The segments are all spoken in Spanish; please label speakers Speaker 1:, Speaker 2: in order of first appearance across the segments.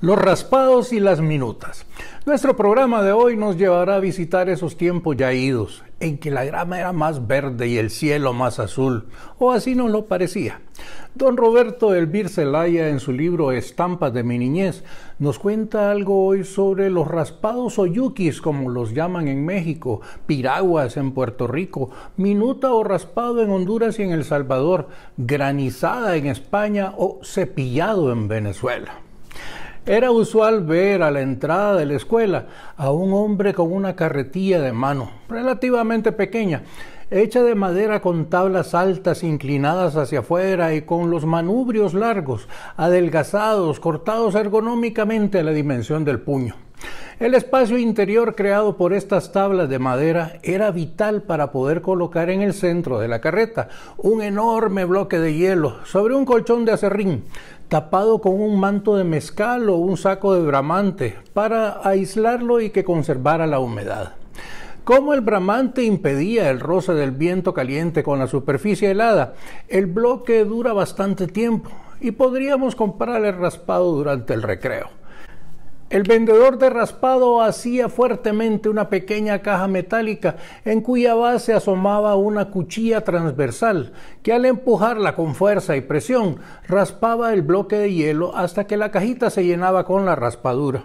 Speaker 1: los raspados y las minutas. Nuestro programa de hoy nos llevará a visitar esos tiempos ya idos, en que la grama era más verde y el cielo más azul, o así nos lo parecía. Don Roberto Elvir Celaya, en su libro Estampas de mi niñez, nos cuenta algo hoy sobre los raspados o yukis, como los llaman en México, piraguas en Puerto Rico, minuta o raspado en Honduras y en El Salvador, granizada en España o cepillado en Venezuela. Era usual ver a la entrada de la escuela a un hombre con una carretilla de mano, relativamente pequeña, hecha de madera con tablas altas inclinadas hacia afuera y con los manubrios largos, adelgazados, cortados ergonómicamente a la dimensión del puño. El espacio interior creado por estas tablas de madera era vital para poder colocar en el centro de la carreta un enorme bloque de hielo sobre un colchón de acerrín tapado con un manto de mezcal o un saco de bramante para aislarlo y que conservara la humedad. Como el bramante impedía el roce del viento caliente con la superficie helada, el bloque dura bastante tiempo y podríamos comprar el raspado durante el recreo. El vendedor de raspado hacía fuertemente una pequeña caja metálica en cuya base asomaba una cuchilla transversal que al empujarla con fuerza y presión raspaba el bloque de hielo hasta que la cajita se llenaba con la raspadura.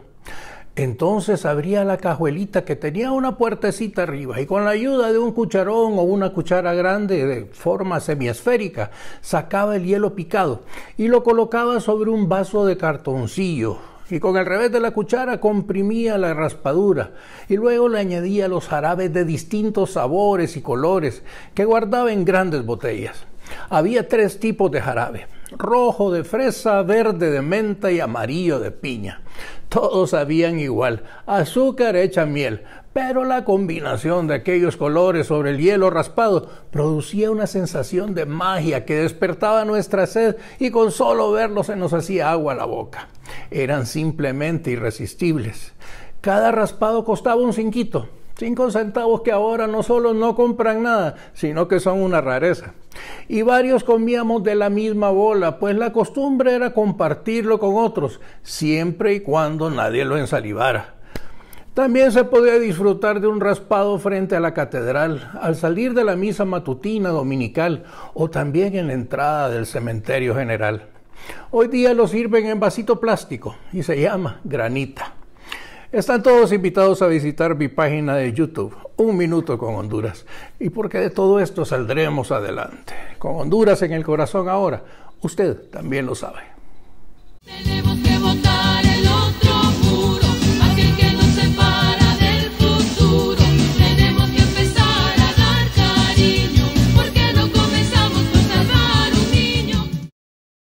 Speaker 1: Entonces abría la cajuelita que tenía una puertecita arriba y con la ayuda de un cucharón o una cuchara grande de forma semiesférica sacaba el hielo picado y lo colocaba sobre un vaso de cartoncillo y con el revés de la cuchara comprimía la raspadura y luego le añadía los jarabes de distintos sabores y colores que guardaba en grandes botellas. Había tres tipos de jarabe, rojo de fresa, verde de menta y amarillo de piña. Todos sabían igual, azúcar hecha miel, pero la combinación de aquellos colores sobre el hielo raspado producía una sensación de magia que despertaba nuestra sed y con solo verlo se nos hacía agua a la boca eran simplemente irresistibles. Cada raspado costaba un cinquito. Cinco centavos que ahora no solo no compran nada, sino que son una rareza. Y varios comíamos de la misma bola, pues la costumbre era compartirlo con otros, siempre y cuando nadie lo ensalivara. También se podía disfrutar de un raspado frente a la catedral, al salir de la misa matutina dominical o también en la entrada del cementerio general. Hoy día lo sirven en vasito plástico y se llama granita. Están todos invitados a visitar mi página de YouTube, Un Minuto con Honduras, y porque de todo esto saldremos adelante. Con Honduras en el corazón ahora, usted también lo sabe.